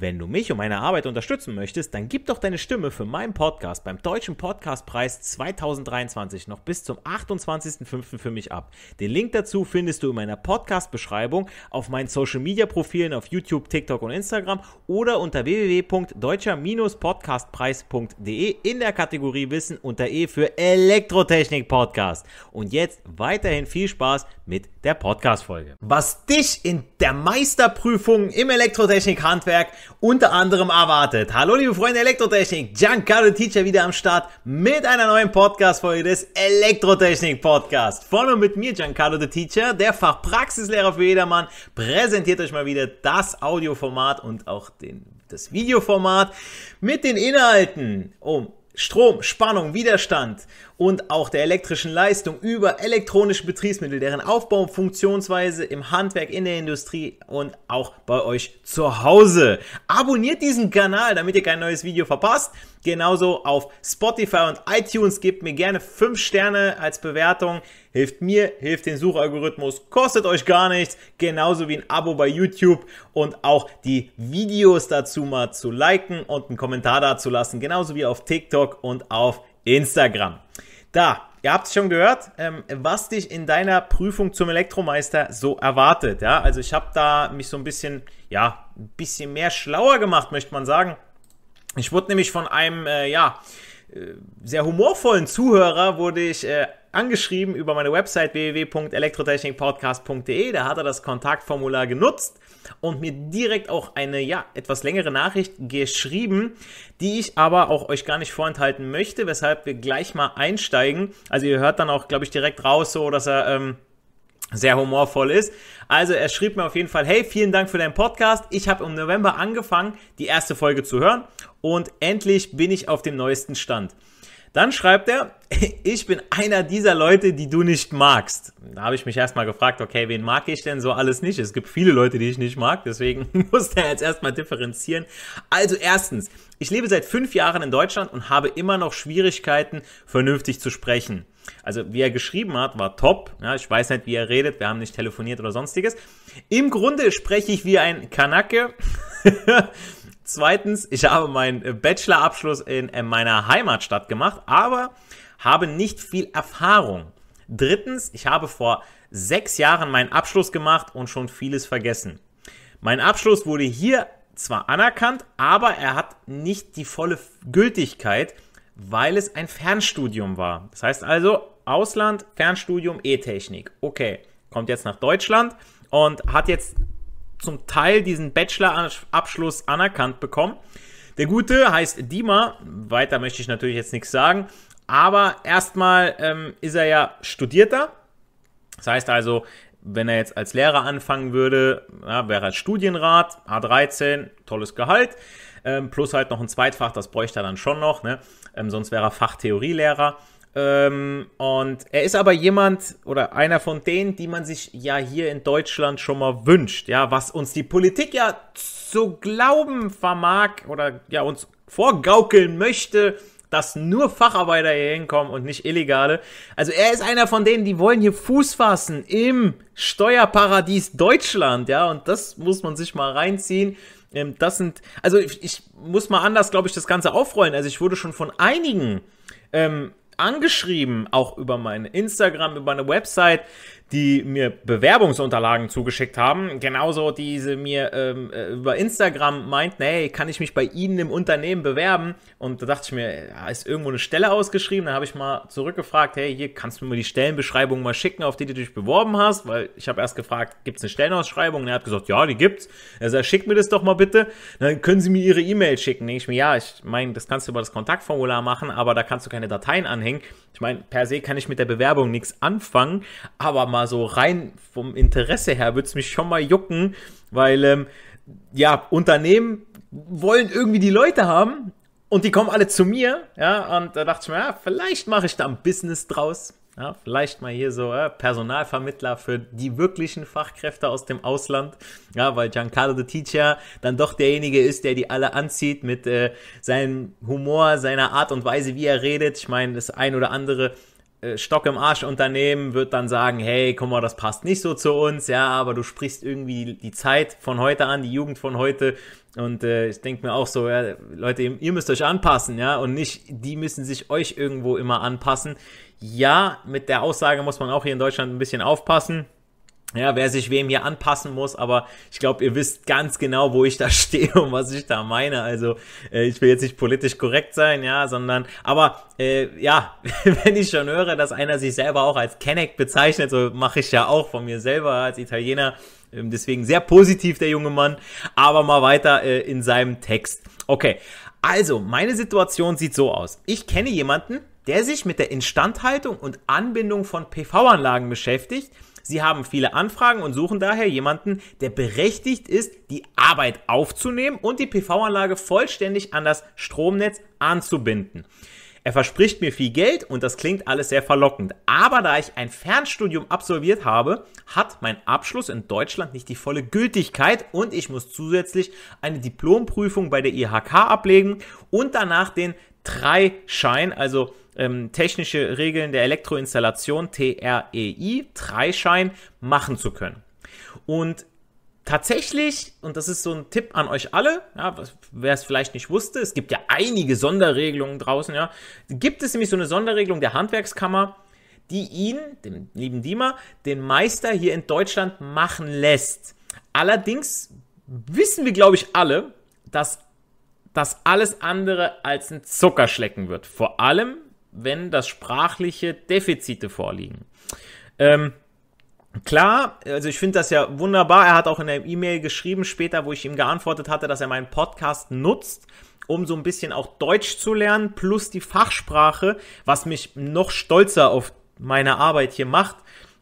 Wenn du mich und meine Arbeit unterstützen möchtest, dann gib doch deine Stimme für meinen Podcast beim Deutschen Podcastpreis 2023 noch bis zum 28.05. für mich ab. Den Link dazu findest du in meiner Podcast-Beschreibung auf meinen Social-Media-Profilen auf YouTube, TikTok und Instagram oder unter www.deutscher-podcastpreis.de in der Kategorie Wissen unter E für Elektrotechnik-Podcast. Und jetzt weiterhin viel Spaß mit der Podcast-Folge. Was dich in der Meisterprüfung im Elektrotechnik-Handwerk unter anderem erwartet. Hallo liebe Freunde Elektrotechnik, Giancarlo Teacher wieder am Start mit einer neuen Podcast-Folge des elektrotechnik podcasts Von und mit mir Giancarlo the Teacher, der Fachpraxislehrer für jedermann, präsentiert euch mal wieder das Audioformat und auch den, das Videoformat mit den Inhalten um Strom, Spannung, Widerstand und auch der elektrischen Leistung über elektronische Betriebsmittel, deren Aufbau und Funktionsweise im Handwerk, in der Industrie und auch bei euch zu Hause. Abonniert diesen Kanal, damit ihr kein neues Video verpasst. Genauso auf Spotify und iTunes. Gebt mir gerne 5 Sterne als Bewertung. Hilft mir, hilft den Suchalgorithmus, kostet euch gar nichts. Genauso wie ein Abo bei YouTube und auch die Videos dazu mal zu liken und einen Kommentar dazulassen. Genauso wie auf TikTok und auf Instagram. Da, ihr habt es schon gehört, ähm, was dich in deiner Prüfung zum Elektromeister so erwartet. Ja, also ich habe da mich so ein bisschen, ja, ein bisschen mehr schlauer gemacht, möchte man sagen. Ich wurde nämlich von einem, äh, ja, äh, sehr humorvollen Zuhörer wurde ich äh, angeschrieben über meine Website www.elektrotechnikpodcast.de. Da hat er das Kontaktformular genutzt und mir direkt auch eine ja etwas längere Nachricht geschrieben, die ich aber auch euch gar nicht vorenthalten möchte, weshalb wir gleich mal einsteigen. Also ihr hört dann auch, glaube ich, direkt raus, so dass er ähm, sehr humorvoll ist. Also er schrieb mir auf jeden Fall, hey, vielen Dank für deinen Podcast. Ich habe im November angefangen, die erste Folge zu hören und endlich bin ich auf dem neuesten Stand. Dann schreibt er, ich bin einer dieser Leute, die du nicht magst. Da habe ich mich erstmal gefragt, okay, wen mag ich denn so alles nicht? Es gibt viele Leute, die ich nicht mag, deswegen muss er jetzt erstmal differenzieren. Also erstens, ich lebe seit fünf Jahren in Deutschland und habe immer noch Schwierigkeiten, vernünftig zu sprechen. Also wie er geschrieben hat, war top. Ja, ich weiß nicht, wie er redet, wir haben nicht telefoniert oder sonstiges. Im Grunde spreche ich wie ein Kanake. Zweitens, ich habe meinen äh, Bachelorabschluss in äh, meiner Heimatstadt gemacht, aber habe nicht viel Erfahrung. Drittens, ich habe vor sechs Jahren meinen Abschluss gemacht und schon vieles vergessen. Mein Abschluss wurde hier zwar anerkannt, aber er hat nicht die volle Gültigkeit, weil es ein Fernstudium war. Das heißt also Ausland, Fernstudium, E-Technik. Okay, kommt jetzt nach Deutschland und hat jetzt zum Teil diesen Bachelor-Abschluss anerkannt bekommen. Der Gute heißt Dima, weiter möchte ich natürlich jetzt nichts sagen, aber erstmal ähm, ist er ja Studierter. Das heißt also, wenn er jetzt als Lehrer anfangen würde, ja, wäre er Studienrat, A13, tolles Gehalt, ähm, plus halt noch ein Zweitfach, das bräuchte er dann schon noch, ne? ähm, sonst wäre er Fachtheorielehrer. Ähm, und er ist aber jemand oder einer von denen, die man sich ja hier in Deutschland schon mal wünscht, ja, was uns die Politik ja zu glauben vermag oder ja uns vorgaukeln möchte, dass nur Facharbeiter hier hinkommen und nicht Illegale. Also er ist einer von denen, die wollen hier Fuß fassen im Steuerparadies Deutschland, ja, und das muss man sich mal reinziehen. Ähm, das sind, also ich, ich muss mal anders, glaube ich, das Ganze aufrollen. Also ich wurde schon von einigen ähm, angeschrieben, auch über meine Instagram, über meine Website die mir Bewerbungsunterlagen zugeschickt haben, genauso diese mir ähm, äh, über Instagram meinten, hey, kann ich mich bei Ihnen im Unternehmen bewerben? Und da dachte ich mir, ja, ist irgendwo eine Stelle ausgeschrieben? Da habe ich mal zurückgefragt, hey, hier kannst du mir die Stellenbeschreibung mal schicken, auf die du dich beworben hast, weil ich habe erst gefragt, gibt es eine Stellenausschreibung? Und er hat gesagt, ja, die gibt's. Also, er sagt, schick mir das doch mal bitte. Dann können Sie mir Ihre E-Mail schicken. Denke ich mir, ja, ich meine, das kannst du über das Kontaktformular machen, aber da kannst du keine Dateien anhängen. Ich meine, per se kann ich mit der Bewerbung nichts anfangen, aber mal mal so rein vom Interesse her würde es mich schon mal jucken, weil ähm, ja, Unternehmen wollen irgendwie die Leute haben und die kommen alle zu mir, ja, und da dachte ich mir, ja, vielleicht mache ich da ein Business draus. Ja, vielleicht mal hier so ja, äh, Personalvermittler für die wirklichen Fachkräfte aus dem Ausland. Ja, weil Giancarlo the Teacher dann doch derjenige ist, der die alle anzieht mit äh, seinem Humor, seiner Art und Weise, wie er redet. Ich meine, das ein oder andere äh, Stock im Arsch Unternehmen wird dann sagen, hey, guck mal, das passt nicht so zu uns, ja, aber du sprichst irgendwie die Zeit von heute an, die Jugend von heute und äh, ich denke mir auch so, ja, Leute, ihr müsst euch anpassen, ja, und nicht, die müssen sich euch irgendwo immer anpassen. Ja, mit der Aussage muss man auch hier in Deutschland ein bisschen aufpassen ja, wer sich wem hier anpassen muss, aber ich glaube, ihr wisst ganz genau, wo ich da stehe und was ich da meine. Also äh, ich will jetzt nicht politisch korrekt sein, ja, sondern, aber äh, ja, wenn ich schon höre, dass einer sich selber auch als Kenneck bezeichnet, so mache ich ja auch von mir selber als Italiener. Ähm, deswegen sehr positiv der junge Mann, aber mal weiter äh, in seinem Text. Okay, also meine Situation sieht so aus. Ich kenne jemanden, der sich mit der Instandhaltung und Anbindung von PV-Anlagen beschäftigt Sie haben viele Anfragen und suchen daher jemanden, der berechtigt ist, die Arbeit aufzunehmen und die PV-Anlage vollständig an das Stromnetz anzubinden. Er verspricht mir viel Geld und das klingt alles sehr verlockend. Aber da ich ein Fernstudium absolviert habe, hat mein Abschluss in Deutschland nicht die volle Gültigkeit und ich muss zusätzlich eine Diplomprüfung bei der IHK ablegen und danach den 3-Schein, also ähm, technische Regeln der Elektroinstallation TREI, Dreischein, machen zu können. Und tatsächlich, und das ist so ein Tipp an euch alle, ja, wer es vielleicht nicht wusste, es gibt ja einige Sonderregelungen draußen, ja, gibt es nämlich so eine Sonderregelung der Handwerkskammer, die ihn, dem lieben Diemer, den Meister hier in Deutschland machen lässt. Allerdings wissen wir, glaube ich, alle, dass das alles andere als ein Zuckerschlecken wird. Vor allem, wenn das sprachliche Defizite vorliegen. Ähm, Klar, also ich finde das ja wunderbar. Er hat auch in der E-Mail geschrieben später, wo ich ihm geantwortet hatte, dass er meinen Podcast nutzt, um so ein bisschen auch Deutsch zu lernen, plus die Fachsprache, was mich noch stolzer auf meine Arbeit hier macht,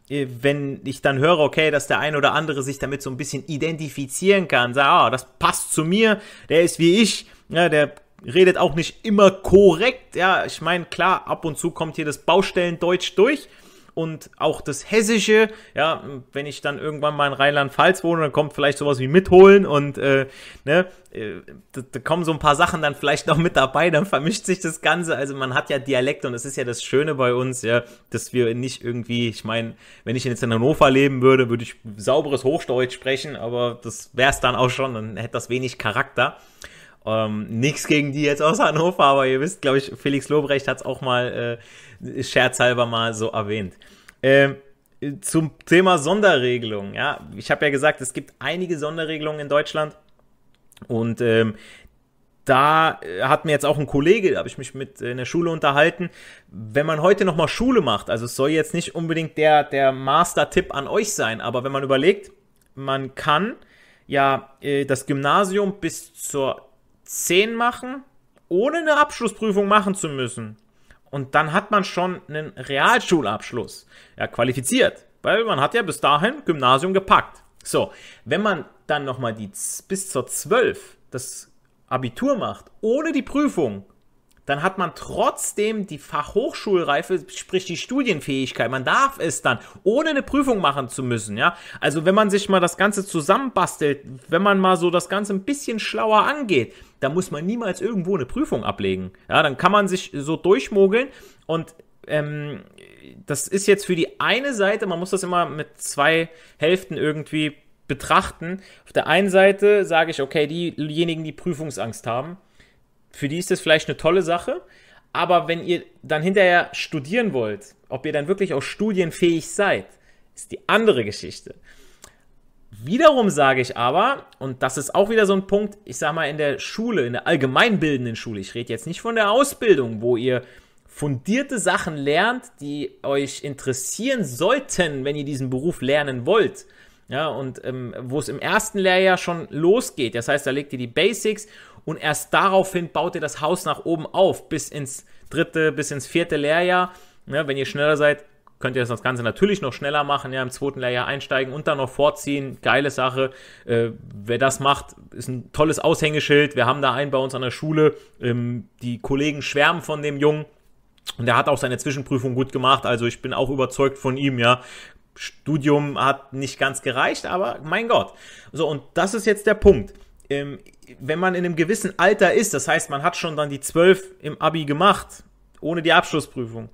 äh, wenn ich dann höre, okay, dass der ein oder andere sich damit so ein bisschen identifizieren kann, sagt, ah, das passt zu mir, der ist wie ich, ja, der redet auch nicht immer korrekt. Ja, ich meine, klar, ab und zu kommt hier das Baustellendeutsch durch und auch das Hessische. Ja, wenn ich dann irgendwann mal in Rheinland-Pfalz wohne, dann kommt vielleicht sowas wie mitholen und äh, ne, äh, da, da, kommen so ein paar Sachen dann vielleicht noch mit dabei, dann vermischt sich das Ganze. Also man hat ja Dialekt und das ist ja das Schöne bei uns, ja, dass wir nicht irgendwie, ich meine, wenn ich jetzt in Hannover leben würde, würde ich sauberes Hochdeutsch sprechen, aber das wäre es dann auch schon, dann hätte das wenig Charakter. Ähm, nichts gegen die jetzt aus Hannover, aber ihr wisst, glaube ich, Felix Lobrecht hat es auch mal äh, scherzhalber mal so erwähnt. Ähm, zum Thema Sonderregelung. Ja, ich habe ja gesagt, es gibt einige Sonderregelungen in Deutschland und ähm, da äh, hat mir jetzt auch ein Kollege, da habe ich mich mit äh, in der Schule unterhalten, wenn man heute nochmal Schule macht, also es soll jetzt nicht unbedingt der, der Master-Tipp an euch sein, aber wenn man überlegt, man kann ja äh, das Gymnasium bis zur 10 machen, ohne eine Abschlussprüfung machen zu müssen. Und dann hat man schon einen Realschulabschluss. Ja, qualifiziert. Weil man hat ja bis dahin Gymnasium gepackt. So, wenn man dann nochmal die bis zur 12 das Abitur macht, ohne die Prüfung, dann hat man trotzdem die Fachhochschulreife, sprich die Studienfähigkeit. Man darf es dann, ohne eine Prüfung machen zu müssen, ja. Also wenn man sich mal das Ganze zusammenbastelt, wenn man mal so das Ganze ein bisschen schlauer angeht, da muss man niemals irgendwo eine Prüfung ablegen. Ja, dann kann man sich so durchmogeln und ähm, das ist jetzt für die eine Seite, man muss das immer mit zwei Hälften irgendwie betrachten. Auf der einen Seite sage ich, okay, diejenigen, die Prüfungsangst haben, für die ist das vielleicht eine tolle Sache, aber wenn ihr dann hinterher studieren wollt, ob ihr dann wirklich auch studienfähig seid, ist die andere Geschichte. Wiederum sage ich aber, und das ist auch wieder so ein Punkt, ich sage mal in der Schule, in der allgemeinbildenden Schule, ich rede jetzt nicht von der Ausbildung, wo ihr fundierte Sachen lernt, die euch interessieren sollten, wenn ihr diesen Beruf lernen wollt. Ja, und ähm, wo es im ersten Lehrjahr schon losgeht. Das heißt, da legt ihr die Basics und erst daraufhin baut ihr das Haus nach oben auf, bis ins dritte, bis ins vierte Lehrjahr. Ja, wenn ihr schneller seid, könnt ihr das Ganze natürlich noch schneller machen, ja, im zweiten Layer einsteigen und dann noch vorziehen. Geile Sache. Äh, wer das macht, ist ein tolles Aushängeschild. Wir haben da einen bei uns an der Schule. Ähm, die Kollegen schwärmen von dem Jungen. Und er hat auch seine Zwischenprüfung gut gemacht. Also ich bin auch überzeugt von ihm, ja. Studium hat nicht ganz gereicht, aber mein Gott. So, und das ist jetzt der Punkt. Ähm, wenn man in einem gewissen Alter ist, das heißt, man hat schon dann die 12 im Abi gemacht, ohne die Abschlussprüfung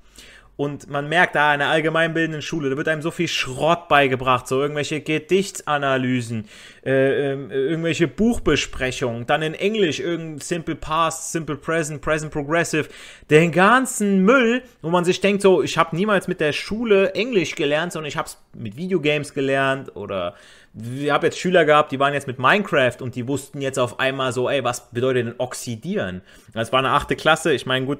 und man merkt, da ah, in der allgemeinbildenden Schule, da wird einem so viel Schrott beigebracht, so irgendwelche Gedichtsanalysen, äh, äh, irgendwelche Buchbesprechungen, dann in Englisch irgendein Simple Past, Simple Present, Present Progressive, den ganzen Müll, wo man sich denkt, so, ich habe niemals mit der Schule Englisch gelernt, sondern ich habe es mit Videogames gelernt oder ich habe jetzt Schüler gehabt, die waren jetzt mit Minecraft und die wussten jetzt auf einmal so, ey, was bedeutet denn oxidieren? Das war eine achte Klasse. Ich meine, gut,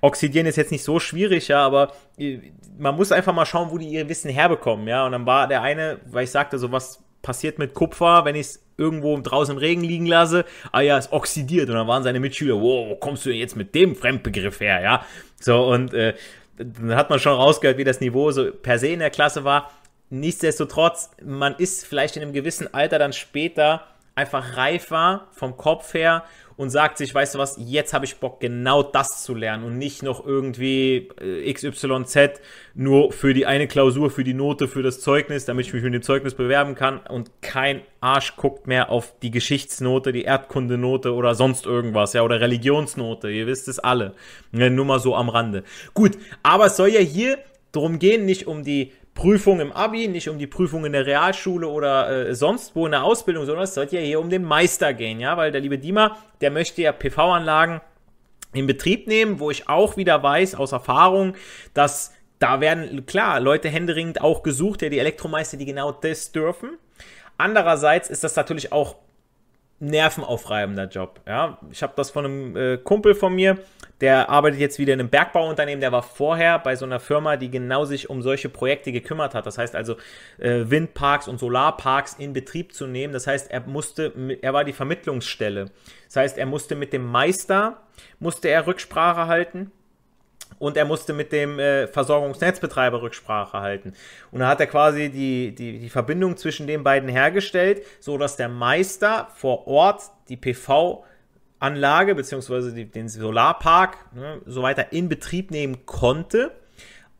oxidieren ist jetzt nicht so schwierig, ja, aber äh, man muss einfach mal schauen, wo die ihr Wissen herbekommen, ja. Und dann war der eine, weil ich sagte, so was passiert mit Kupfer, wenn ich es irgendwo draußen im Regen liegen lasse. Ah ja, es oxidiert. Und dann waren seine Mitschüler, wow, wo kommst du denn jetzt mit dem Fremdbegriff her, ja? So, und äh, dann hat man schon rausgehört, wie das Niveau so per se in der Klasse war. Nichtsdestotrotz, man ist vielleicht in einem gewissen Alter dann später einfach reifer vom Kopf her und sagt sich, weißt du was, jetzt habe ich Bock, genau das zu lernen und nicht noch irgendwie äh, XYZ nur für die eine Klausur, für die Note, für das Zeugnis, damit ich mich mit dem Zeugnis bewerben kann und kein Arsch guckt mehr auf die Geschichtsnote, die Erdkundenote oder sonst irgendwas, ja, oder Religionsnote, ihr wisst es alle. Nur mal so am Rande. Gut, aber es soll ja hier drum gehen, nicht um die Prüfung im Abi, nicht um die Prüfung in der Realschule oder äh, sonst wo in der Ausbildung, sondern es sollte ja hier um den Meister gehen, ja, weil der liebe Dima, der möchte ja PV-Anlagen in Betrieb nehmen, wo ich auch wieder weiß aus Erfahrung, dass da werden klar Leute händeringend auch gesucht, ja, die Elektromeister, die genau das dürfen. Andererseits ist das natürlich auch nervenaufreibender Job. Ja, ich habe das von einem äh, Kumpel von mir, der arbeitet jetzt wieder in einem Bergbauunternehmen, der war vorher bei so einer Firma, die genau sich um solche Projekte gekümmert hat. Das heißt also äh, Windparks und Solarparks in Betrieb zu nehmen. Das heißt, er musste, er war die Vermittlungsstelle. Das heißt, er musste mit dem Meister musste er Rücksprache halten und er musste mit dem äh, Versorgungsnetzbetreiber Rücksprache halten. Und da hat er quasi die, die, die Verbindung zwischen den beiden hergestellt, sodass der Meister vor Ort die PV Anlage bzw. den Solarpark ne, so weiter in Betrieb nehmen konnte.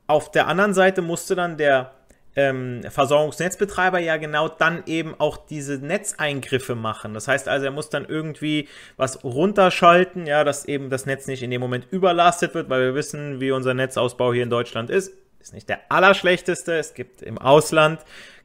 Auf der anderen Seite musste dann der ähm, Versorgungsnetzbetreiber ja genau dann eben auch diese Netzeingriffe machen. Das heißt also, er muss dann irgendwie was runterschalten, ja, dass eben das Netz nicht in dem Moment überlastet wird, weil wir wissen, wie unser Netzausbau hier in Deutschland ist. Ist nicht der allerschlechteste. Es gibt im Ausland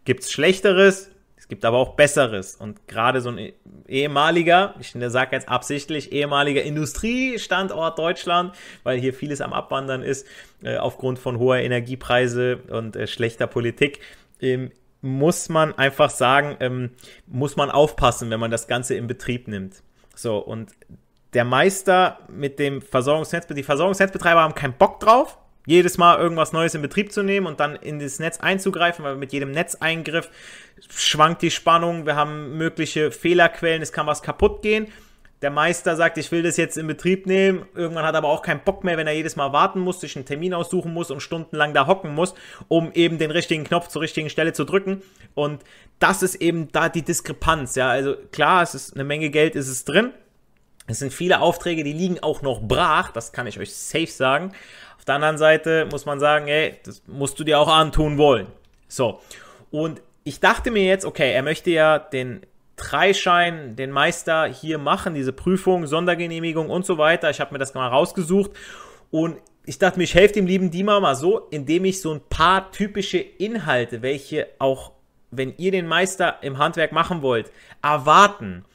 gibt's Schlechteres gibt aber auch Besseres. Und gerade so ein eh-, ehemaliger, ich sage jetzt absichtlich, ehemaliger Industriestandort Deutschland, weil hier vieles am Abwandern ist, äh, aufgrund von hoher Energiepreise und äh, schlechter Politik, ähm, muss man einfach sagen, ähm, muss man aufpassen, wenn man das Ganze in Betrieb nimmt. So, und der Meister mit dem Versorgungsnetz, die Versorgungsnetzbetreiber haben keinen Bock drauf, jedes Mal irgendwas Neues in Betrieb zu nehmen und dann in das Netz einzugreifen, weil mit jedem Netzeingriff schwankt die Spannung, wir haben mögliche Fehlerquellen, es kann was kaputt gehen. Der Meister sagt, ich will das jetzt in Betrieb nehmen. Irgendwann hat er aber auch keinen Bock mehr, wenn er jedes Mal warten muss, sich einen Termin aussuchen muss und stundenlang da hocken muss, um eben den richtigen Knopf zur richtigen Stelle zu drücken. Und das ist eben da die Diskrepanz. Ja, also klar, es ist eine Menge Geld, ist es drin es sind viele Aufträge, die liegen auch noch brach, das kann ich euch safe sagen. Auf der anderen Seite muss man sagen, ey, das musst du dir auch antun wollen. So, und ich dachte mir jetzt, okay, er möchte ja den Dreischein, den Meister hier machen, diese Prüfung, Sondergenehmigung und so weiter. Ich habe mir das mal rausgesucht und ich dachte mir, ich helfe dem lieben Dima mal so, indem ich so ein paar typische Inhalte, welche auch, wenn ihr den Meister im Handwerk machen wollt, erwarten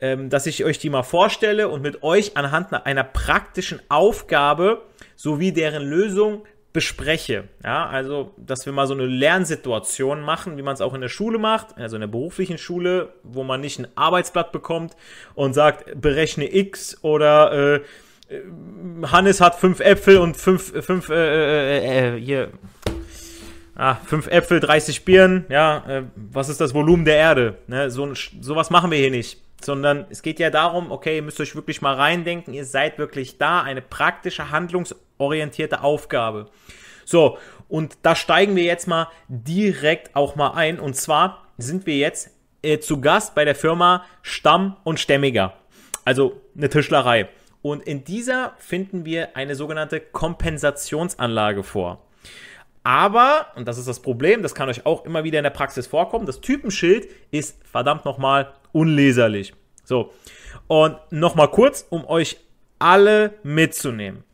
ähm, dass ich euch die mal vorstelle und mit euch anhand einer praktischen Aufgabe sowie deren Lösung bespreche. Ja, also, dass wir mal so eine Lernsituation machen, wie man es auch in der Schule macht, also in der beruflichen Schule, wo man nicht ein Arbeitsblatt bekommt und sagt, berechne X oder äh, äh Hannes hat fünf Äpfel und fünf, äh, fünf, äh, äh, äh, hier, ah, fünf Äpfel, 30 Birnen, ja, was ist das Volumen der Erde? Ne, so, sowas machen wir hier nicht sondern es geht ja darum, okay, ihr müsst euch wirklich mal reindenken, ihr seid wirklich da, eine praktische, handlungsorientierte Aufgabe. So, und da steigen wir jetzt mal direkt auch mal ein. Und zwar sind wir jetzt äh, zu Gast bei der Firma Stamm und Stämmiger, also eine Tischlerei. Und in dieser finden wir eine sogenannte Kompensationsanlage vor. Aber, und das ist das Problem, das kann euch auch immer wieder in der Praxis vorkommen, das Typenschild ist verdammt nochmal unleserlich. So, und nochmal kurz, um euch alle mitzunehmen,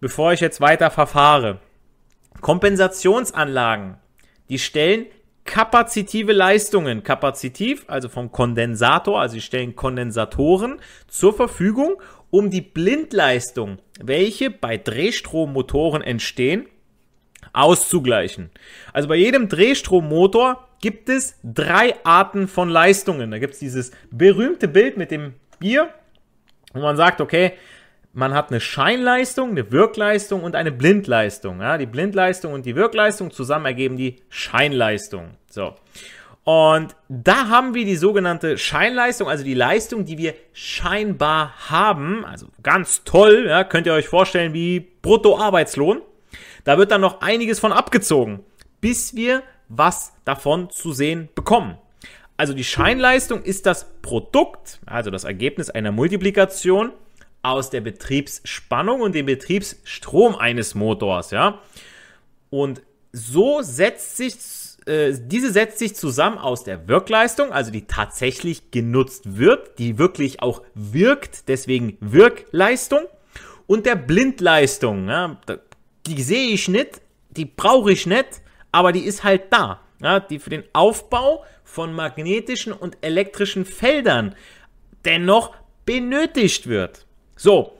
bevor ich jetzt weiter verfahre. Kompensationsanlagen, die stellen kapazitive Leistungen, kapazitiv, also vom Kondensator, also sie stellen Kondensatoren zur Verfügung, um die Blindleistung, welche bei Drehstrommotoren entstehen, auszugleichen. Also bei jedem Drehstrommotor gibt es drei Arten von Leistungen. Da gibt es dieses berühmte Bild mit dem Bier, wo man sagt, okay, man hat eine Scheinleistung, eine Wirkleistung und eine Blindleistung. Ja, die Blindleistung und die Wirkleistung zusammen ergeben die Scheinleistung. So. Und da haben wir die sogenannte Scheinleistung, also die Leistung, die wir scheinbar haben. Also ganz toll, ja, könnt ihr euch vorstellen wie Bruttoarbeitslohn. Da wird dann noch einiges von abgezogen, bis wir was davon zu sehen bekommen. Also die Scheinleistung ist das Produkt, also das Ergebnis einer Multiplikation aus der Betriebsspannung und dem Betriebsstrom eines Motors, ja. Und so setzt sich äh, diese setzt sich zusammen aus der Wirkleistung, also die tatsächlich genutzt wird, die wirklich auch wirkt, deswegen Wirkleistung und der Blindleistung. Ja, die sehe ich nicht, die brauche ich nicht, aber die ist halt da, ja, die für den Aufbau von magnetischen und elektrischen Feldern dennoch benötigt wird. So,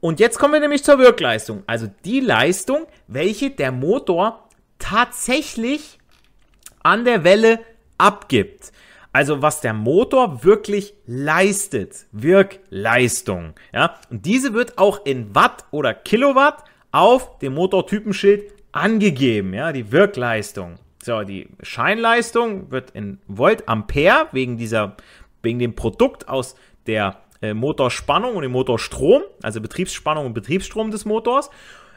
und jetzt kommen wir nämlich zur Wirkleistung, also die Leistung, welche der Motor tatsächlich an der Welle abgibt. Also was der Motor wirklich leistet, Wirkleistung. Ja? Und diese wird auch in Watt oder Kilowatt auf dem Motortypenschild angegeben, ja, die Wirkleistung. So, die Scheinleistung wird in Volt Ampere wegen dieser, wegen dem Produkt aus der äh, Motorspannung und dem Motorstrom, also Betriebsspannung und Betriebsstrom des Motors,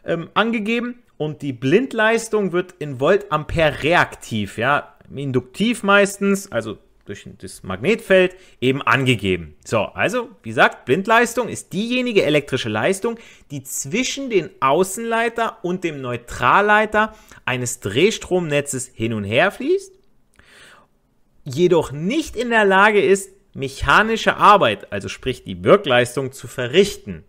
ähm, angegeben. Und die Blindleistung wird in Volt Ampere reaktiv, ja, induktiv meistens, also durch das Magnetfeld eben angegeben. So, also wie gesagt, Blindleistung ist diejenige elektrische Leistung, die zwischen den Außenleiter und dem Neutralleiter eines Drehstromnetzes hin und her fließt, jedoch nicht in der Lage ist, mechanische Arbeit, also sprich die Wirkleistung, zu verrichten.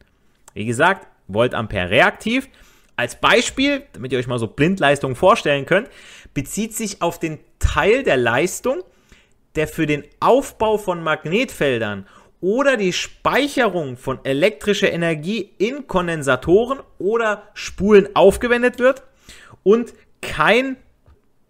Wie gesagt, Voltampere Ampere reaktiv. Als Beispiel, damit ihr euch mal so Blindleistung vorstellen könnt, bezieht sich auf den Teil der Leistung, der für den Aufbau von Magnetfeldern oder die Speicherung von elektrischer Energie in Kondensatoren oder Spulen aufgewendet wird und kein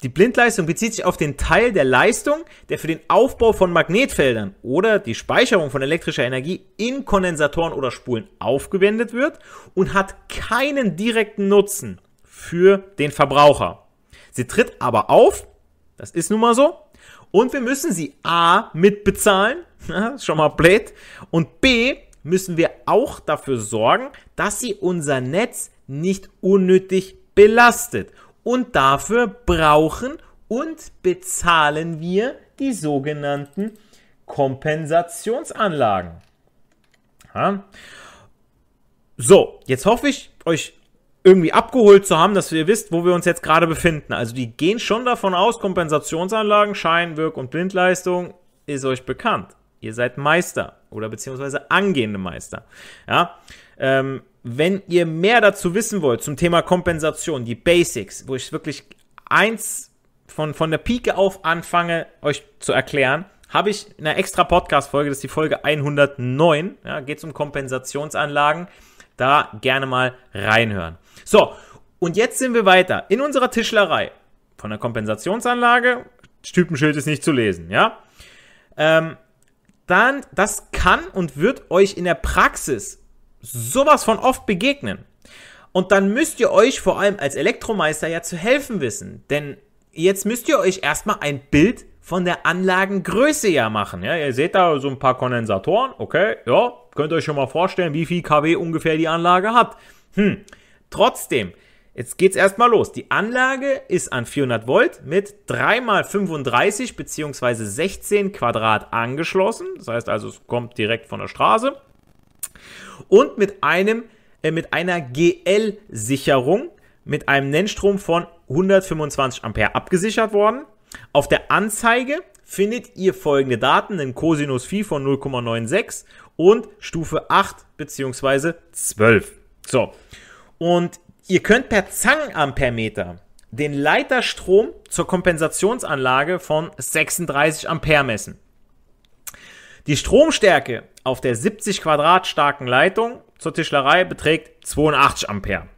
die Blindleistung bezieht sich auf den Teil der Leistung, der für den Aufbau von Magnetfeldern oder die Speicherung von elektrischer Energie in Kondensatoren oder Spulen aufgewendet wird und hat keinen direkten Nutzen für den Verbraucher. Sie tritt aber auf, das ist nun mal so, und wir müssen sie A mitbezahlen, schon mal blöd, und B müssen wir auch dafür sorgen, dass sie unser Netz nicht unnötig belastet. Und dafür brauchen und bezahlen wir die sogenannten Kompensationsanlagen. So, jetzt hoffe ich, euch irgendwie abgeholt zu haben, dass ihr wisst, wo wir uns jetzt gerade befinden. Also die gehen schon davon aus, Kompensationsanlagen, Scheinwirk und Blindleistung ist euch bekannt. Ihr seid Meister oder beziehungsweise angehende Meister. Ja, ähm, wenn ihr mehr dazu wissen wollt zum Thema Kompensation, die Basics, wo ich wirklich eins von, von der Pike auf anfange, euch zu erklären, habe ich eine extra Podcast-Folge, das ist die Folge 109, ja, geht es um Kompensationsanlagen. Da gerne mal reinhören. So, und jetzt sind wir weiter in unserer Tischlerei. Von der Kompensationsanlage, das Typenschild ist nicht zu lesen, ja? Ähm, dann, das kann und wird euch in der Praxis sowas von oft begegnen. Und dann müsst ihr euch vor allem als Elektromeister ja zu helfen wissen. Denn jetzt müsst ihr euch erstmal ein Bild von der Anlagengröße ja machen. Ja, ihr seht da so ein paar Kondensatoren, okay, ja, könnt ihr euch schon mal vorstellen, wie viel kW ungefähr die Anlage hat. Hm, trotzdem, Jetzt geht's erstmal los. Die Anlage ist an 400 Volt mit 3 mal 35 bzw. 16 Quadrat angeschlossen. Das heißt also, es kommt direkt von der Straße. Und mit, einem, äh, mit einer GL-Sicherung mit einem Nennstrom von 125 Ampere abgesichert worden. Auf der Anzeige findet ihr folgende Daten, den Cosinus Phi von 0,96 und Stufe 8 bzw. 12. So, und ihr könnt per Zangenampermeter den Leiterstrom zur Kompensationsanlage von 36 Ampere messen. Die Stromstärke auf der 70 Quadrat starken Leitung zur Tischlerei beträgt 82 Ampere.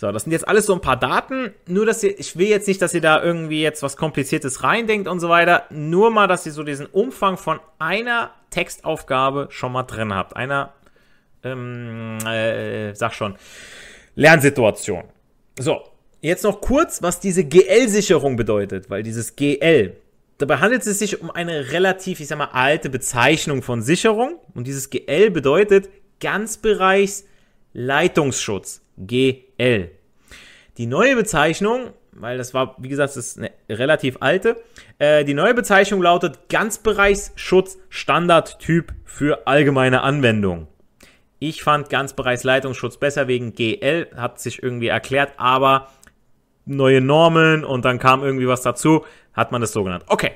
So, das sind jetzt alles so ein paar Daten. Nur, dass ihr, ich will jetzt nicht, dass ihr da irgendwie jetzt was Kompliziertes reindenkt und so weiter. Nur mal, dass ihr so diesen Umfang von einer Textaufgabe schon mal drin habt. Einer, ähm, äh, sag schon, Lernsituation. So, jetzt noch kurz, was diese GL-Sicherung bedeutet, weil dieses GL, Dabei handelt es sich um eine relativ, ich sag mal, alte Bezeichnung von Sicherung. Und dieses GL bedeutet Ganzbereichsleitungsschutz. GL. Die neue Bezeichnung, weil das war, wie gesagt, das ist eine relativ alte, äh, die neue Bezeichnung lautet Ganzbereichsschutz Standardtyp für allgemeine Anwendung. Ich fand Ganzbereichsleitungsschutz besser wegen GL, hat sich irgendwie erklärt, aber neue Normen und dann kam irgendwie was dazu, hat man das so genannt. Okay,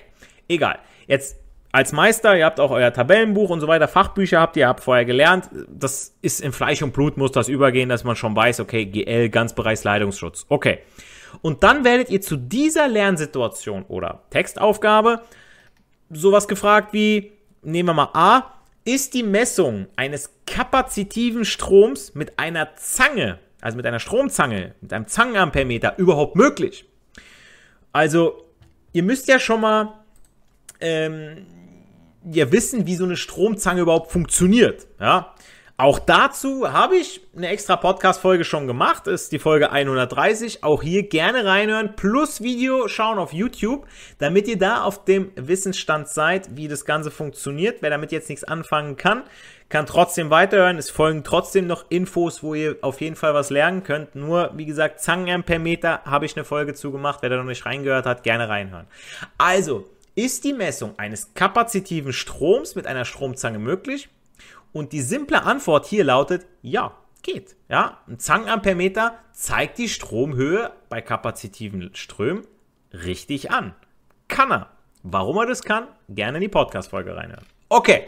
egal. Jetzt als Meister, ihr habt auch euer Tabellenbuch und so weiter, Fachbücher habt ihr, habt vorher gelernt. Das ist in Fleisch und Blut, muss das übergehen, dass man schon weiß, okay, GL, Ganzbereichsleitungsschutz. Okay. Und dann werdet ihr zu dieser Lernsituation oder Textaufgabe sowas gefragt wie, nehmen wir mal A, ist die Messung eines kapazitiven Stroms mit einer Zange, also mit einer Stromzange, mit einem Zangenampermeter überhaupt möglich? Also, ihr müsst ja schon mal ähm, ja wissen, wie so eine Stromzange überhaupt funktioniert. Ja? Auch dazu habe ich eine extra Podcast-Folge schon gemacht, ist die Folge 130. Auch hier gerne reinhören, plus Video schauen auf YouTube, damit ihr da auf dem Wissensstand seid, wie das Ganze funktioniert. Wer damit jetzt nichts anfangen kann, kann trotzdem weiterhören. Es folgen trotzdem noch Infos, wo ihr auf jeden Fall was lernen könnt. Nur, wie gesagt, Zangenampermeter habe ich eine Folge zugemacht. Wer da noch nicht reingehört hat, gerne reinhören. Also, ist die Messung eines kapazitiven Stroms mit einer Stromzange möglich? Und die simple Antwort hier lautet ja, geht. Ja, ein Zangenampermeter zeigt die Stromhöhe bei kapazitiven Strömen richtig an. Kann er. Warum er das kann, gerne in die Podcast-Folge reinhören. Okay,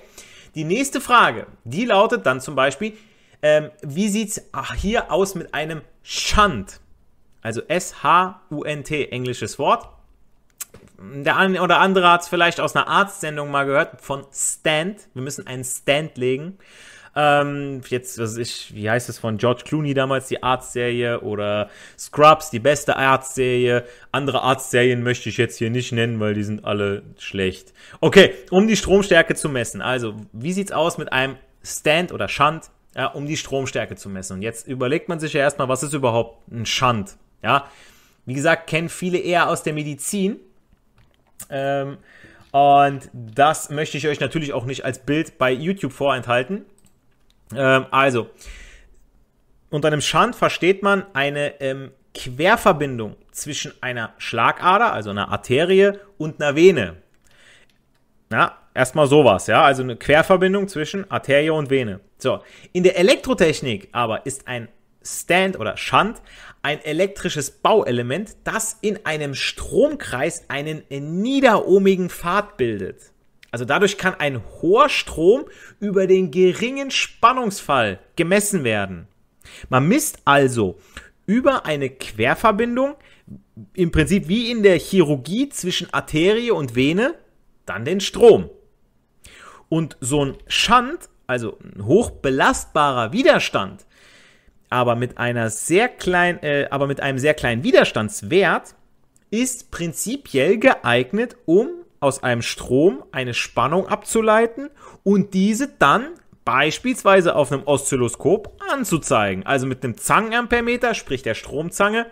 die nächste Frage, die lautet dann zum Beispiel, ähm, wie sieht es hier aus mit einem Shunt? Also S-H-U-N-T, englisches Wort. Der eine oder andere hat es vielleicht aus einer Arztsendung mal gehört von Stand. Wir müssen einen Stand legen. Ähm, jetzt, was ich, wie heißt es von George Clooney damals, die Arztserie oder Scrubs, die beste Arztserie. Andere Arztserien möchte ich jetzt hier nicht nennen, weil die sind alle schlecht. Okay, um die Stromstärke zu messen. Also, wie sieht's aus mit einem Stand oder Shunt, ja, um die Stromstärke zu messen? Und jetzt überlegt man sich ja erstmal, was ist überhaupt ein Shunt? Ja, wie gesagt, kennen viele eher aus der Medizin. Ähm, und das möchte ich euch natürlich auch nicht als Bild bei YouTube vorenthalten. Ähm, also, unter einem Schand versteht man eine ähm, Querverbindung zwischen einer Schlagader, also einer Arterie, und einer Vene. Na, erstmal sowas, ja, also eine Querverbindung zwischen Arterie und Vene. So, in der Elektrotechnik aber ist ein Stand oder Shunt ein elektrisches Bauelement, das in einem Stromkreis einen niederohmigen Pfad bildet. Also dadurch kann ein hoher Strom über den geringen Spannungsfall gemessen werden. Man misst also über eine Querverbindung, im Prinzip wie in der Chirurgie zwischen Arterie und Vene, dann den Strom. Und so ein Shunt, also ein hochbelastbarer Widerstand, aber mit einer sehr kleinen, äh, aber mit einem sehr kleinen Widerstandswert ist prinzipiell geeignet, um aus einem Strom eine Spannung abzuleiten und diese dann beispielsweise auf einem Oszilloskop anzuzeigen. Also mit einem Zangenampermeter, sprich der Stromzange,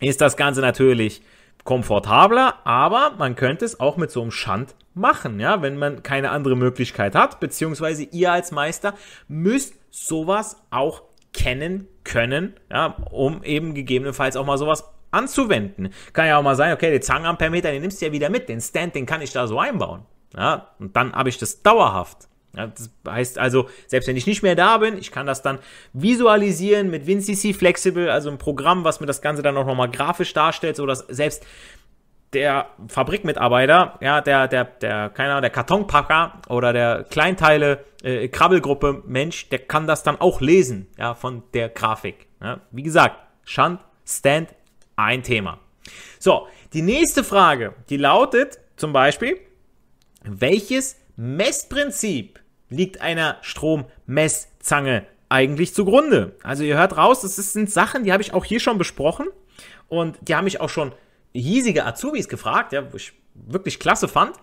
ist das Ganze natürlich komfortabler, aber man könnte es auch mit so einem Schand machen, ja, wenn man keine andere Möglichkeit hat, beziehungsweise ihr als Meister müsst sowas auch kennen können, ja, um eben gegebenenfalls auch mal sowas anzuwenden. Kann ja auch mal sein, okay, den Zangenampermeter, den nimmst du ja wieder mit, den Stand, den kann ich da so einbauen. Ja, und dann habe ich das dauerhaft. Ja, das heißt also, selbst wenn ich nicht mehr da bin, ich kann das dann visualisieren mit WinCC Flexible, also ein Programm, was mir das Ganze dann auch nochmal grafisch darstellt, so dass selbst der Fabrikmitarbeiter, ja, der, der, der, keiner, der Kartonpacker oder der Kleinteile äh, Krabbelgruppe Mensch, der kann das dann auch lesen, ja, von der Grafik. Ja. Wie gesagt, Schand, Stand, ein Thema. So, die nächste Frage, die lautet zum Beispiel, welches Messprinzip liegt einer Strommesszange eigentlich zugrunde? Also ihr hört raus, das sind Sachen, die habe ich auch hier schon besprochen und die habe ich auch schon besprochen hiesige Azubis gefragt, ja, wo ich wirklich klasse fand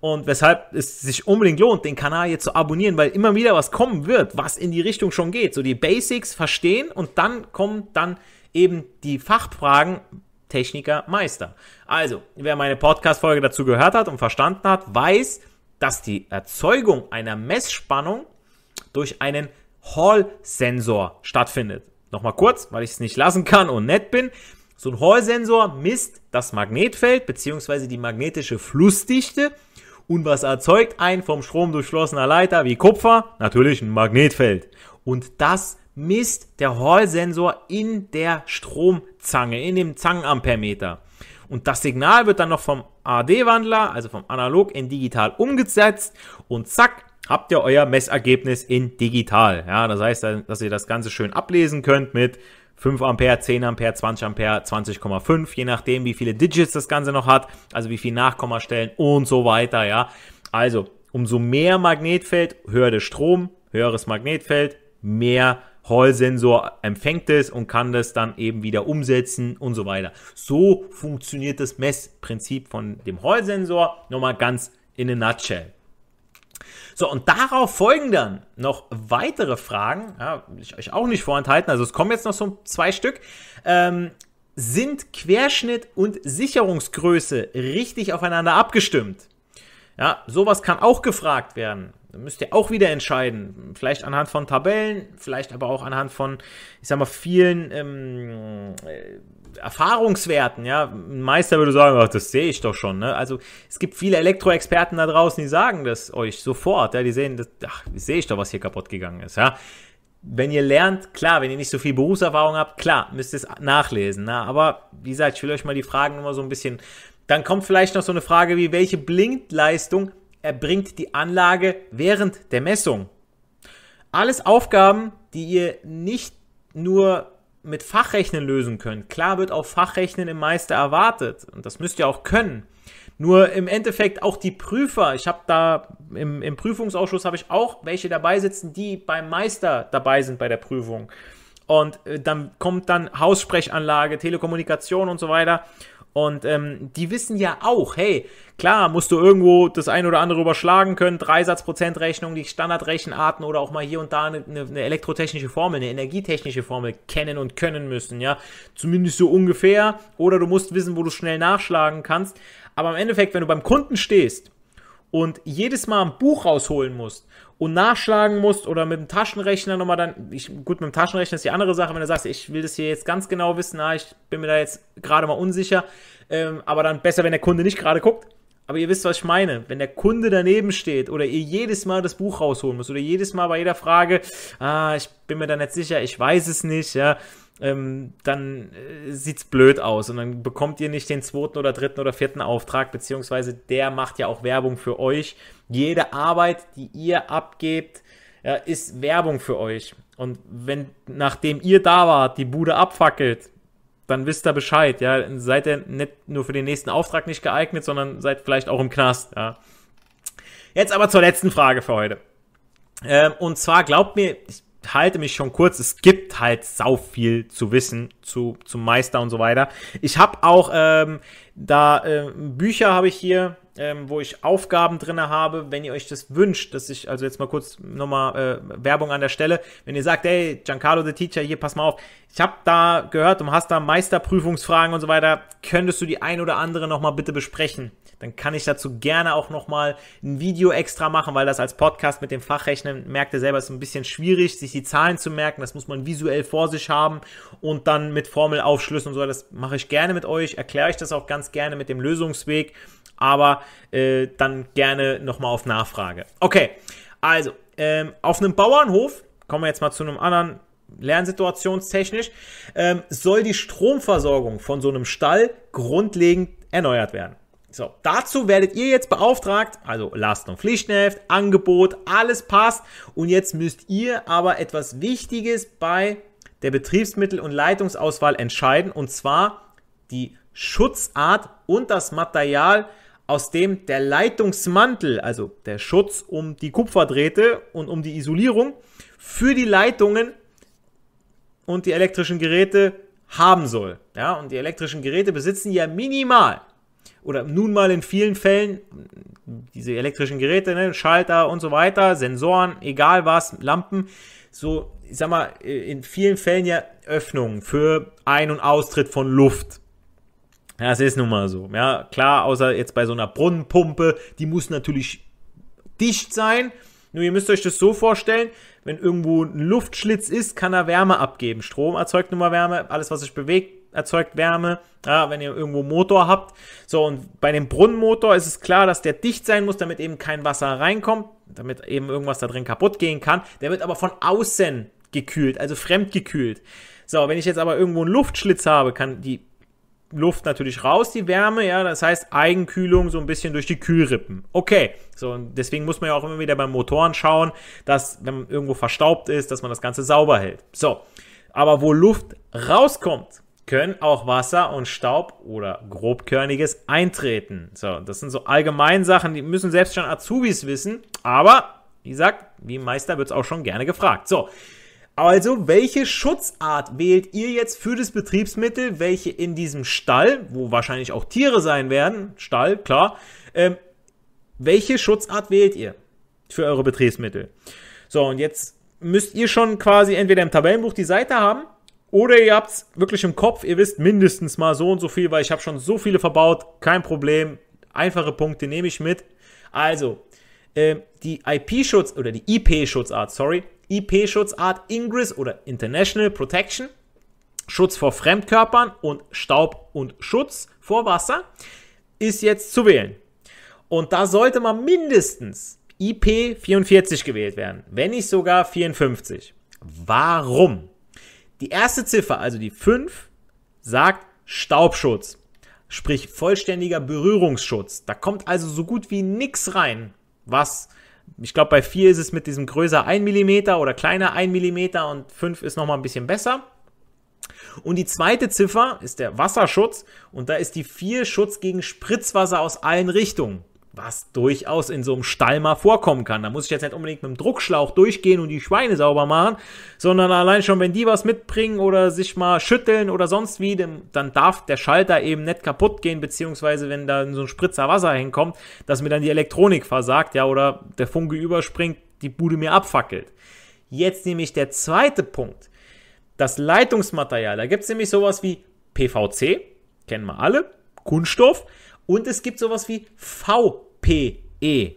und weshalb es sich unbedingt lohnt, den Kanal jetzt zu abonnieren, weil immer wieder was kommen wird, was in die Richtung schon geht. So die Basics verstehen und dann kommen dann eben die Fachfragen Techniker Meister. Also, wer meine Podcast-Folge dazu gehört hat und verstanden hat, weiß, dass die Erzeugung einer Messspannung durch einen Hall-Sensor stattfindet. Nochmal kurz, weil ich es nicht lassen kann und nett bin. So ein Hall-Sensor misst das Magnetfeld bzw. die magnetische Flussdichte und was erzeugt ein vom Strom durchflossener Leiter wie Kupfer? Natürlich ein Magnetfeld. Und das misst der Hall-Sensor in der Stromzange, in dem Zangenampermeter. Und das Signal wird dann noch vom AD-Wandler, also vom Analog in digital umgesetzt und zack, habt ihr euer Messergebnis in digital. Ja, das heißt, dass ihr das Ganze schön ablesen könnt mit 5 Ampere, 10 Ampere, 20 Ampere, 20,5, je nachdem, wie viele Digits das Ganze noch hat, also wie viele Nachkommastellen und so weiter, ja. Also, umso mehr Magnetfeld, höher der Strom, höheres Magnetfeld, mehr Hall-Sensor empfängt es und kann das dann eben wieder umsetzen und so weiter. So funktioniert das Messprinzip von dem Hall-Sensor. Nochmal ganz in a nutshell. So, und darauf folgen dann noch weitere Fragen, ja, will ich euch auch nicht vorenthalten, also es kommen jetzt noch so zwei Stück. Ähm, sind Querschnitt und Sicherungsgröße richtig aufeinander abgestimmt? Ja, sowas kann auch gefragt werden. Da müsst ihr auch wieder entscheiden. Vielleicht anhand von Tabellen, vielleicht aber auch anhand von, ich sag mal, vielen ähm, äh, Erfahrungswerten, ja, ein Meister würde sagen, ach, das sehe ich doch schon, ne? Also es gibt viele Elektroexperten da draußen, die sagen das euch sofort, ja, die sehen, das, ach, sehe ich doch, was hier kaputt gegangen ist, ja. Wenn ihr lernt, klar, wenn ihr nicht so viel Berufserfahrung habt, klar, müsst ihr es nachlesen, ne? aber wie gesagt, ich will euch mal die Fragen immer so ein bisschen, dann kommt vielleicht noch so eine Frage wie, welche Blinkleistung erbringt die Anlage während der Messung? Alles Aufgaben, die ihr nicht nur mit Fachrechnen lösen können. Klar wird auch Fachrechnen im Meister erwartet und das müsst ihr auch können. Nur im Endeffekt auch die Prüfer, ich habe da im, im Prüfungsausschuss habe ich auch welche dabei sitzen, die beim Meister dabei sind bei der Prüfung. Und äh, dann kommt dann Haussprechanlage, Telekommunikation und so weiter. Und ähm, die wissen ja auch, hey, klar, musst du irgendwo das ein oder andere überschlagen können, Dreisatzprozentrechnung, die Standardrechenarten oder auch mal hier und da eine, eine, elektrotechnische Formel, eine energietechnische Formel kennen und können müssen, ja. Zumindest so ungefähr. Oder du musst wissen, wo du schnell nachschlagen kannst. Aber im Endeffekt, wenn du beim Kunden stehst und jedes Mal ein Buch rausholen musst, und nachschlagen musst oder mit dem Taschenrechner nochmal dann, ich, gut, mit dem Taschenrechner ist die andere Sache, wenn du sagst, ich will das hier jetzt ganz genau wissen, ah, ich bin mir da jetzt gerade mal unsicher, ähm, aber dann besser, wenn der Kunde nicht gerade guckt. Aber ihr wisst, was ich meine. Wenn der Kunde daneben steht oder ihr jedes Mal das Buch rausholen müsst oder jedes Mal bei jeder Frage, ah, ich bin mir da nicht sicher, ich weiß es nicht, ja, ähm, dann äh, es blöd aus und dann bekommt ihr nicht den zweiten oder dritten oder vierten Auftrag, beziehungsweise der macht ja auch Werbung für euch jede Arbeit, die ihr abgebt, ist Werbung für euch. Und wenn, nachdem ihr da wart, die Bude abfackelt, dann wisst ihr Bescheid, ja. Seid ihr nicht nur für den nächsten Auftrag nicht geeignet, sondern seid vielleicht auch im Knast, ja. Jetzt aber zur letzten Frage für heute. Ähm, und zwar glaubt mir, ich halte mich schon kurz, es gibt halt sau viel zu wissen zu, zum Meister und so weiter. Ich habe auch ähm, da äh, Bücher habe ich hier, ähm, wo ich Aufgaben drin habe. Wenn ihr euch das wünscht, dass ich, also jetzt mal kurz nochmal äh, Werbung an der Stelle, wenn ihr sagt, hey, Giancarlo the Teacher, hier, pass mal auf, ich habe da gehört, du hast da Meisterprüfungsfragen und so weiter, könntest du die ein oder andere nochmal bitte besprechen? Dann kann ich dazu gerne auch nochmal ein Video extra machen, weil das als Podcast mit dem Fachrechnen, merkt ihr selber, ist ein bisschen schwierig, sich die Zahlen zu merken. Das muss man visuell vor sich haben und dann mit Formelaufschlüssen und so. Das mache ich gerne mit euch, erkläre ich das auch ganz gerne mit dem Lösungsweg aber äh, dann gerne nochmal auf Nachfrage. Okay, also ähm, auf einem Bauernhof, kommen wir jetzt mal zu einem anderen Lernsituationstechnisch, ähm, soll die Stromversorgung von so einem Stall grundlegend erneuert werden. So, dazu werdet ihr jetzt beauftragt, also Last- und Pflichtenheft, Angebot, alles passt. Und jetzt müsst ihr aber etwas Wichtiges bei der Betriebsmittel- und Leitungsauswahl entscheiden, und zwar die Schutzart und das Material aus dem der Leitungsmantel, also der Schutz um die Kupferdrähte und um die Isolierung für die Leitungen und die elektrischen Geräte haben soll. Ja, und die elektrischen Geräte besitzen ja minimal oder nun mal in vielen Fällen diese elektrischen Geräte, ne, Schalter und so weiter, Sensoren, egal was, Lampen, so, ich sag mal, äh, in vielen Fällen ja Öffnungen für Ein- und Austritt von Luft. Ja, es ist nun mal so. Ja, klar, außer jetzt bei so einer Brunnenpumpe, die muss natürlich dicht sein. Nur ihr müsst euch das so vorstellen, wenn irgendwo ein Luftschlitz ist, kann er Wärme abgeben. Strom erzeugt nun mal Wärme, alles was sich bewegt erzeugt Wärme, ja, wenn ihr irgendwo Motor habt. So, und bei dem Brunnenmotor ist es klar, dass der dicht sein muss, damit eben kein Wasser reinkommt, damit eben irgendwas da drin kaputt gehen kann. Der wird aber von außen gekühlt, also fremdgekühlt. So, wenn ich jetzt aber irgendwo einen Luftschlitz habe, kann die Luft natürlich raus, die Wärme, ja, das heißt Eigenkühlung so ein bisschen durch die Kühlrippen. Okay, so und deswegen muss man ja auch immer wieder beim Motoren schauen, dass wenn man irgendwo verstaubt ist, dass man das Ganze sauber hält. So, aber wo Luft rauskommt, können auch Wasser und Staub oder grobkörniges eintreten. So, das sind so allgemein Sachen, die müssen selbst schon Azubis wissen, aber wie gesagt, wie Meister wird es auch schon gerne gefragt. So, also, welche Schutzart wählt ihr jetzt für das Betriebsmittel, welche in diesem Stall, wo wahrscheinlich auch Tiere sein werden, Stall, klar, ähm, welche Schutzart wählt ihr für eure Betriebsmittel? So, und jetzt müsst ihr schon quasi entweder im Tabellenbuch die Seite haben oder ihr habt es wirklich im Kopf, ihr wisst mindestens mal so und so viel, weil ich habe schon so viele verbaut, kein Problem, einfache Punkte nehme ich mit. Also, äh, die IP-Schutz oder die IP-Schutzart, sorry, IP-Schutzart Ingress oder International Protection, Schutz vor Fremdkörpern und Staub und Schutz vor Wasser ist jetzt zu wählen. Und da sollte man mindestens IP 44 gewählt werden, wenn nicht sogar 54. Warum? Die erste Ziffer, also die 5, sagt Staubschutz, sprich vollständiger Berührungsschutz. Da kommt also so gut wie nichts rein, was ich glaube, bei 4 ist es mit diesem größer 1 mm oder kleiner 1 mm und 5 ist nochmal ein bisschen besser. Und die zweite Ziffer ist der Wasserschutz und da ist die 4 Schutz gegen Spritzwasser aus allen Richtungen was durchaus in so einem Stall mal vorkommen kann. Da muss ich jetzt nicht unbedingt mit dem Druckschlauch durchgehen und die Schweine sauber machen, sondern allein schon, wenn die was mitbringen oder sich mal schütteln oder sonst wie, dann darf der Schalter eben nicht kaputt gehen, beziehungsweise wenn da so ein Spritzer Wasser hinkommt, dass mir dann die Elektronik versagt, ja, oder der Funke überspringt, die Bude mir abfackelt. Jetzt nämlich der zweite Punkt. Das Leitungsmaterial. Da gibt es nämlich sowas wie PVC, kennen wir alle, Kunststoff. Und es gibt sowas wie V PE.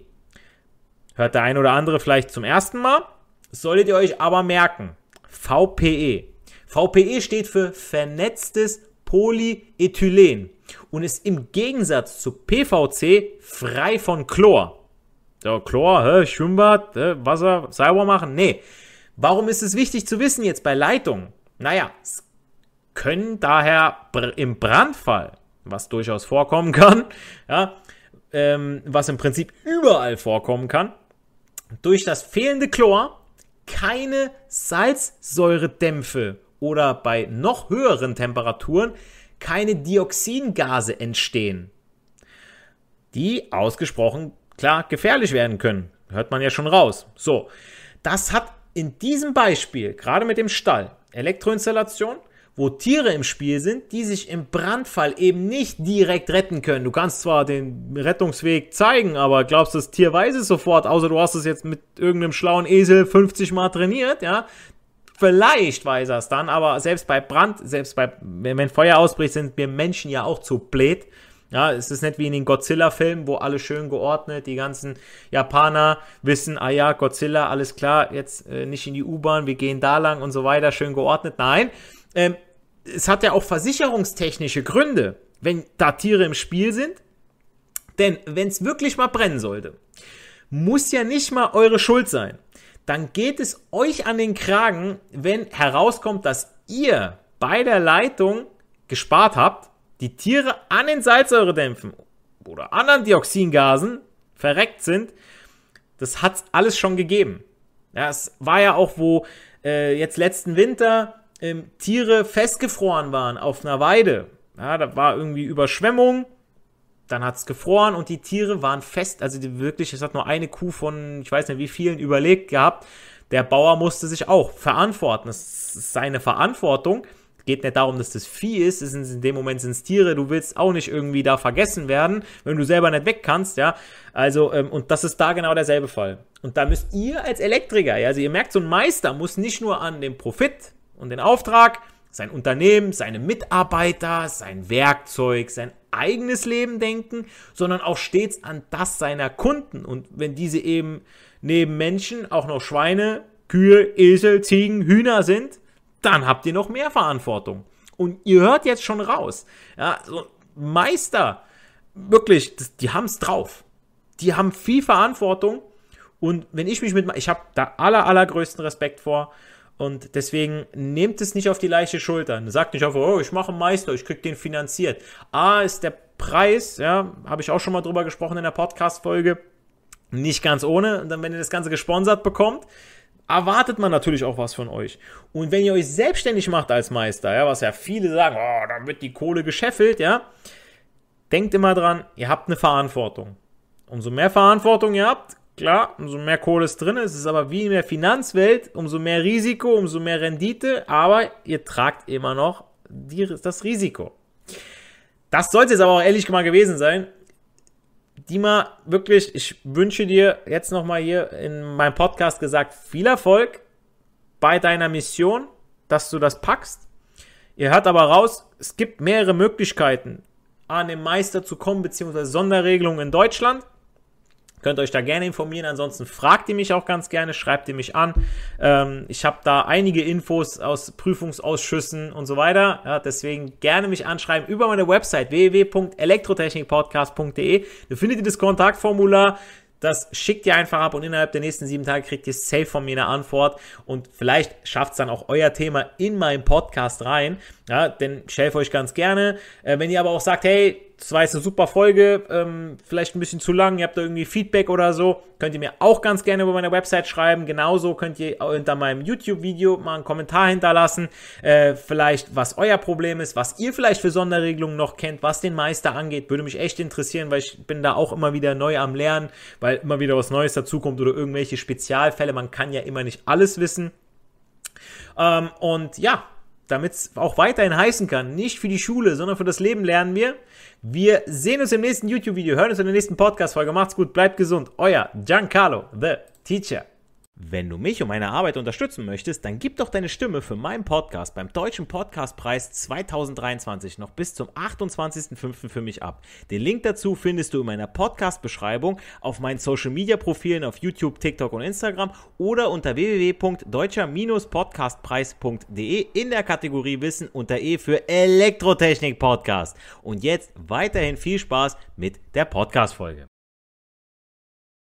Hört der ein oder andere vielleicht zum ersten Mal, solltet ihr euch aber merken. VPE. VPE steht für vernetztes Polyethylen und ist im Gegensatz zu PVC frei von Chlor. So, Chlor, hä, Schwimmbad, hä, Wasser sauber machen? Nee. Warum ist es wichtig zu wissen jetzt bei Leitungen? Naja, es können daher im Brandfall, was durchaus vorkommen kann, ja, ähm, was im Prinzip überall vorkommen kann, durch das fehlende Chlor keine Salzsäuredämpfe oder bei noch höheren Temperaturen keine Dioxingase entstehen, die ausgesprochen klar gefährlich werden können. Hört man ja schon raus. So, das hat in diesem Beispiel, gerade mit dem Stall, Elektroinstallation, wo Tiere im Spiel sind, die sich im Brandfall eben nicht direkt retten können. Du kannst zwar den Rettungsweg zeigen, aber glaubst, du, das Tier weiß es sofort, außer du hast es jetzt mit irgendeinem schlauen Esel 50 Mal trainiert, ja. Vielleicht weiß er es dann, aber selbst bei Brand, selbst bei, wenn Feuer ausbricht, sind wir Menschen ja auch zu blöd, ja, es ist nicht wie in den Godzilla-Filmen, wo alles schön geordnet, die ganzen Japaner wissen, ah ja, Godzilla, alles klar, jetzt äh, nicht in die U-Bahn, wir gehen da lang und so weiter, schön geordnet. Nein, ähm, es hat ja auch versicherungstechnische Gründe, wenn da Tiere im Spiel sind. Denn wenn es wirklich mal brennen sollte, muss ja nicht mal eure Schuld sein. Dann geht es euch an den Kragen, wenn herauskommt, dass ihr bei der Leitung gespart habt, die Tiere an den Salzsäuredämpfen oder anderen Dioxingasen verreckt sind. Das hat es alles schon gegeben. Ja, es war ja auch, wo äh, jetzt letzten Winter ähm, Tiere festgefroren waren auf einer Weide. Ja, da war irgendwie Überschwemmung, dann hat es gefroren und die Tiere waren fest. Also wirklich, es hat nur eine Kuh von, ich weiß nicht wie vielen, überlegt gehabt. Der Bauer musste sich auch verantworten. Das ist seine Verantwortung. Geht nicht darum, dass das Vieh ist. ist in dem Moment sind es Tiere. Du willst auch nicht irgendwie da vergessen werden, wenn du selber nicht weg kannst, ja. Also, ähm, und das ist da genau derselbe Fall. Und da müsst ihr als Elektriker, ja, also ihr merkt, so ein Meister muss nicht nur an dem Profit und den Auftrag, sein Unternehmen, seine Mitarbeiter, sein Werkzeug, sein eigenes Leben denken, sondern auch stets an das seiner Kunden. Und wenn diese eben neben Menschen auch noch Schweine, Kühe, Esel, Ziegen, Hühner sind, dann habt ihr noch mehr Verantwortung. Und ihr hört jetzt schon raus. Ja, so Meister, wirklich, die haben es drauf. Die haben viel Verantwortung. Und wenn ich mich mit, ich habe da aller, allergrößten Respekt vor. Und deswegen nehmt es nicht auf die leichte Schulter. Sagt nicht einfach, oh, ich mache einen Meister, ich krieg den finanziert. A ist der Preis, ja, habe ich auch schon mal drüber gesprochen in der Podcast-Folge. Nicht ganz ohne. Und dann, wenn ihr das Ganze gesponsert bekommt, erwartet man natürlich auch was von euch. Und wenn ihr euch selbstständig macht als Meister, ja, was ja viele sagen, oh, dann wird die Kohle gescheffelt, ja. Denkt immer dran, ihr habt eine Verantwortung. Umso mehr Verantwortung ihr habt, Klar, umso mehr Kohle ist drin, es ist aber wie in der Finanzwelt, umso mehr Risiko, umso mehr Rendite, aber ihr tragt immer noch die, das Risiko. Das sollte jetzt aber auch ehrlich mal gewesen sein. Dima, wirklich, ich wünsche dir jetzt nochmal hier in meinem Podcast gesagt viel Erfolg bei deiner Mission, dass du das packst. Ihr hört aber raus, es gibt mehrere Möglichkeiten, an den Meister zu kommen, beziehungsweise Sonderregelungen in Deutschland. Könnt euch da gerne informieren. Ansonsten fragt ihr mich auch ganz gerne, schreibt ihr mich an. Ähm, ich habe da einige Infos aus Prüfungsausschüssen und so weiter. Ja, deswegen gerne mich anschreiben über meine Website www.elektrotechnikpodcast.de. Da findet ihr das Kontaktformular. Das schickt ihr einfach ab und innerhalb der nächsten sieben Tage kriegt ihr safe von mir eine Antwort. Und vielleicht schafft es dann auch euer Thema in meinen Podcast rein. Ja, denn ich helfe euch ganz gerne. Äh, wenn ihr aber auch sagt, hey, das war jetzt eine super Folge, ähm, vielleicht ein bisschen zu lang, ihr habt da irgendwie Feedback oder so, könnt ihr mir auch ganz gerne über meine Website schreiben. Genauso könnt ihr unter meinem YouTube-Video mal einen Kommentar hinterlassen, äh, vielleicht was euer Problem ist, was ihr vielleicht für Sonderregelungen noch kennt, was den Meister angeht. Würde mich echt interessieren, weil ich bin da auch immer wieder neu am Lernen, weil immer wieder was Neues dazukommt oder irgendwelche Spezialfälle. Man kann ja immer nicht alles wissen. Ähm, und ja, damit es auch weiterhin heißen kann, nicht für die Schule, sondern für das Leben lernen wir. Wir sehen uns im nächsten YouTube-Video, hören uns in der nächsten Podcast-Folge. Macht's gut, bleibt gesund. Euer Giancarlo, the Teacher. Wenn du mich und meine Arbeit unterstützen möchtest, dann gib doch deine Stimme für meinen Podcast beim Deutschen Podcastpreis 2023 noch bis zum 28.05. für mich ab. Den Link dazu findest du in meiner Podcast-Beschreibung auf meinen Social-Media-Profilen auf YouTube, TikTok und Instagram oder unter www.deutscher-podcastpreis.de in der Kategorie Wissen unter E für Elektrotechnik-Podcast. Und jetzt weiterhin viel Spaß mit der Podcast-Folge.